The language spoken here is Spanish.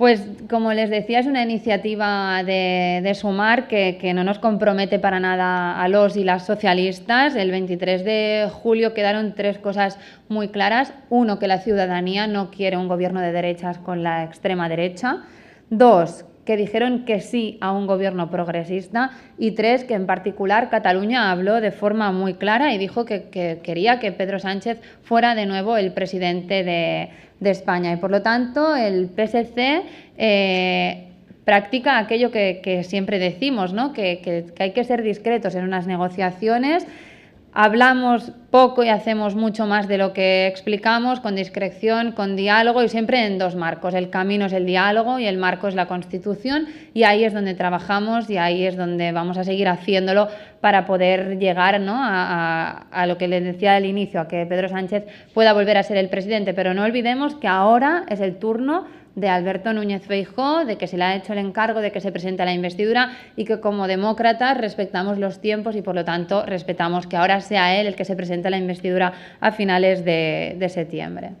Pues como les decía, es una iniciativa de, Sumar que, que, no nos compromete para nada a los y las socialistas. El 23 de julio quedaron tres cosas muy claras. Uno, que la ciudadanía no quiere un gobierno de derechas con la extrema derecha. Dos, que dijeron que sí a un gobierno progresista y tres, que en particular Cataluña habló de forma muy clara y dijo que, quería que Pedro Sánchez fuera de nuevo el presidente de, España. Y por lo tanto, el PSC eh, practica aquello que, siempre decimos, ¿no? Que, que hay que ser discretos en unas negociaciones. Hablamos poco y hacemos mucho más de lo que explicamos, con discreción, con diálogo y siempre en dos marcos. El camino es el diálogo y el marco es la constitución y ahí es donde trabajamos y ahí es donde vamos a seguir haciéndolo para poder llegar ¿no? a, lo que le decía al inicio, a que Pedro Sánchez pueda volver a ser el presidente. Pero no olvidemos que ahora es el turno de Alberto Núñez Feijó, de que se le ha hecho el encargo de que se presente a la investidura y que como demócratas respetamos los tiempos y por lo tanto respetamos que ahora sea él el que se presente la investidura a finales de septiembre.